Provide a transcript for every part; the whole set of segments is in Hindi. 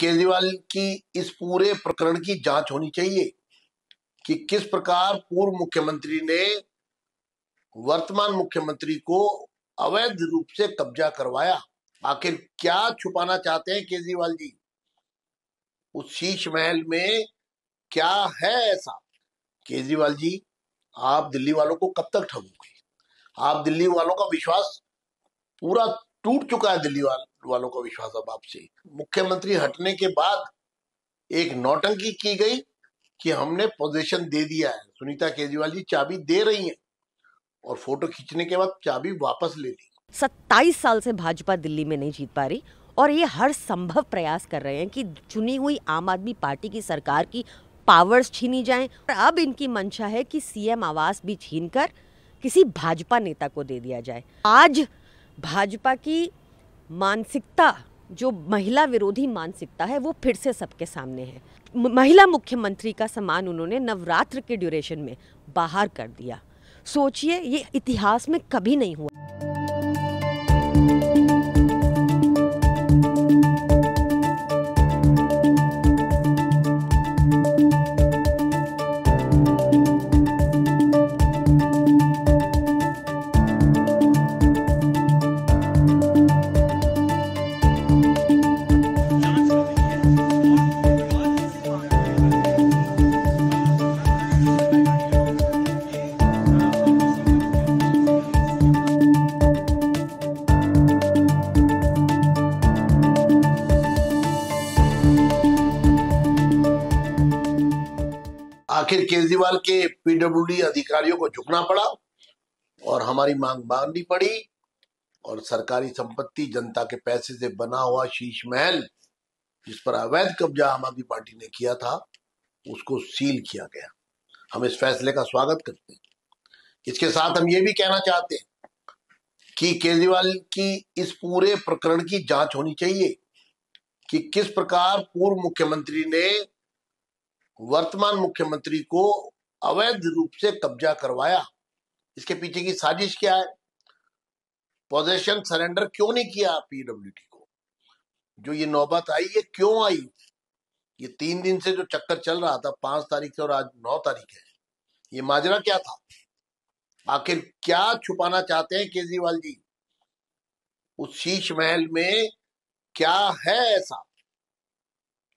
केजरीवाल की इस पूरे प्रकरण की जांच होनी चाहिए कि किस प्रकार पूर्व मुख्यमंत्री ने वर्तमान मुख्यमंत्री को अवैध रूप से कब्जा करवाया आखिर क्या छुपाना चाहते हैं केजरीवाल जी उस शीश महल में क्या है ऐसा केजरीवाल जी आप दिल्ली वालों को कब तक ठगोगे आप दिल्ली वालों का विश्वास पूरा टूट चुका है दिल्ली वाल, वालों का विश्वास अब आपसे मुख्यमंत्री हटने के बाद एक नौटंकी की गई कि हमने पोजीशन दे दिया है सुनीता केजरीवाल जी चाबी दे रही हैं और फोटो खींचने के बाद चाबी वापस ले ली सत्ताईस साल से भाजपा दिल्ली में नहीं जीत पा रही और ये हर संभव प्रयास कर रहे हैं कि चुनी हुई आम आदमी पार्टी की सरकार की पावर्स छीनी जाए और अब इनकी मंशा है कि सीएम आवास भी छीनकर किसी भाजपा नेता को दे दिया जाए आज भाजपा की मानसिकता जो महिला विरोधी मानसिकता है वो फिर से सबके सामने है महिला मुख्यमंत्री का सम्मान उन्होंने नवरात्र के ड्यूरेशन में बाहर कर दिया सोचिए ये इतिहास में कभी नहीं हुआ आखिर केजरीवाल के पीडब्ल्यूडी अधिकारियों को झुकना पड़ा और हमारी मांग माननी पड़ी और सरकारी संपत्ति जनता के पैसे से बना हुआ शीश महल जिस पर अवैध कब्जा आम आदमी पार्टी ने किया था उसको सील किया गया हम इस फैसले का स्वागत करते हैं इसके साथ हम ये भी कहना चाहते हैं कि केजरीवाल की इस पूरे प्रकरण की जांच होनी चाहिए कि किस प्रकार पूर्व मुख्यमंत्री ने वर्तमान मुख्यमंत्री को अवैध रूप से कब्जा करवाया इसके पीछे की साजिश क्या है पोजेशन सरेंडर क्यों नहीं किया पीडब्ल्यूडी को जो ये नौबत आई ये क्यों आई ये तीन दिन से जो चक्कर चल रहा था पांच तारीख से और आज नौ तारीख है ये माजरा क्या था आखिर क्या छुपाना चाहते हैं केजरीवाल जी उस शीश महल में क्या है ऐसा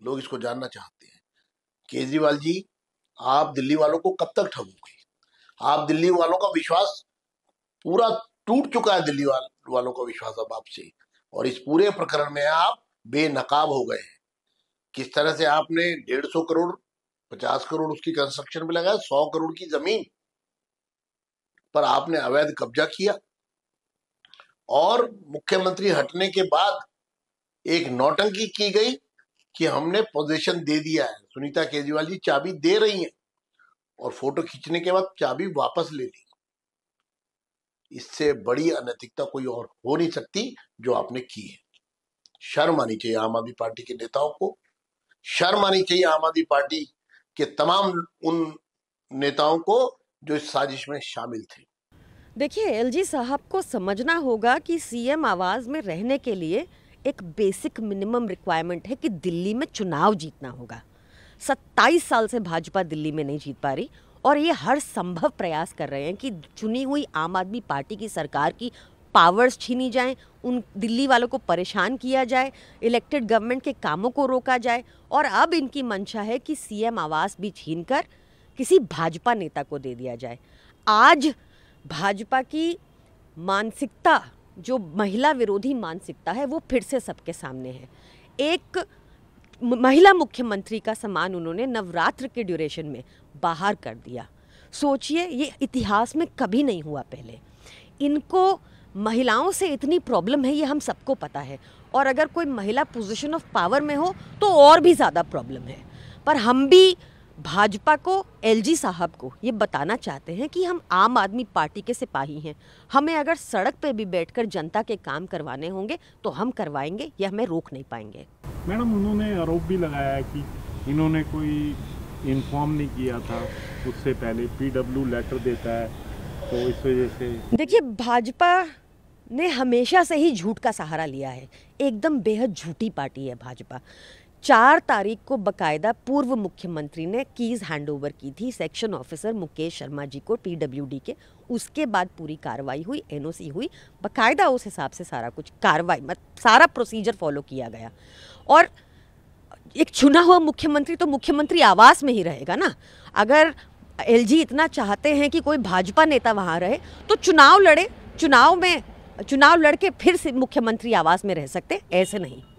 लोग इसको जानना चाहते हैं केजरीवाल जी आप दिल्ली वालों को कब तक ठगोगे आप दिल्ली वालों का विश्वास पूरा टूट चुका है दिल्ली वाल, वालों का विश्वास अब आपसे और इस पूरे प्रकरण में आप बेनकाब हो गए हैं किस तरह से आपने डेढ़ सौ करोड़ पचास करोड़ उसकी कंस्ट्रक्शन में लगाया सौ करोड़ की जमीन पर आपने अवैध कब्जा किया और मुख्यमंत्री हटने के बाद एक नौटंकी की गई कि हमने पोजीशन दे दिया है सुनीता केजरीवाल जी चाबी दे रही हैं और फोटो खींचने के बाद चाबी वापस ले ली इससे बड़ी अनैतिकता कोई और हो नहीं सकती जो आपने की है शर्म आनी चाहिए आम आदमी पार्टी के नेताओं को शर्म आनी चाहिए आम आदमी पार्टी के तमाम उन नेताओं को जो इस साजिश में शामिल थे देखिए एलजी साहब को समझना होगा कि सीएम आवाज में रहने के लिए एक बेसिक मिनिमम रिक्वायरमेंट है कि दिल्ली में चुनाव जीतना होगा सत्ताईस साल से भाजपा दिल्ली में नहीं जीत पा रही और ये हर संभव प्रयास कर रहे हैं कि चुनी हुई आम आदमी पार्टी की सरकार की पावर्स छीनी जाएं, उन दिल्ली वालों को परेशान किया जाए इलेक्टेड गवर्नमेंट के कामों को रोका जाए और अब इनकी मंशा है कि सीएम आवास भी छीन कर किसी भाजपा नेता को दे दिया जाए आज भाजपा की मानसिकता जो महिला विरोधी मानसिकता है वो फिर से सबके सामने है एक महिला मुख्यमंत्री का सम्मान उन्होंने नवरात्र के ड्यूरेशन में बाहर कर दिया सोचिए ये इतिहास में कभी नहीं हुआ पहले इनको महिलाओं से इतनी प्रॉब्लम है ये हम सबको पता है और अगर कोई महिला पोजीशन ऑफ पावर में हो तो और भी ज़्यादा प्रॉब्लम है पर हम भी भाजपा को एलजी साहब को ये बताना चाहते हैं कि हम आम आदमी पार्टी के सिपाही हैं हमें अगर सड़क पे भी बैठकर जनता के काम करवाने होंगे तो हम करवाएंगे या हमें रोक नहीं पाएंगे मैडम उन्होंने आरोप भी लगाया है कि इन्होंने कोई इन्फॉर्म नहीं किया था उससे पहले पीडब्ल्यू लेटर देता है तो इस वजह से देखिए भाजपा ने हमेशा से ही झूठ का सहारा लिया है एकदम बेहद झूठी पार्टी है भाजपा चार तारीख को बकायदा पूर्व मुख्यमंत्री ने कीज हैंडओवर की थी सेक्शन ऑफिसर मुकेश शर्मा जी को पीडब्ल्यूडी के उसके बाद पूरी कार्रवाई हुई एनओसी हुई बकायदा उस हिसाब से सारा कुछ कार्रवाई मत सारा प्रोसीजर फॉलो किया गया और एक चुना हुआ मुख्यमंत्री तो मुख्यमंत्री आवास में ही रहेगा ना अगर एलजी इतना चाहते हैं कि कोई भाजपा नेता वहाँ रहे तो चुनाव लड़े चुनाव में चुनाव लड़के फिर से मुख्यमंत्री आवास में रह सकते ऐसे नहीं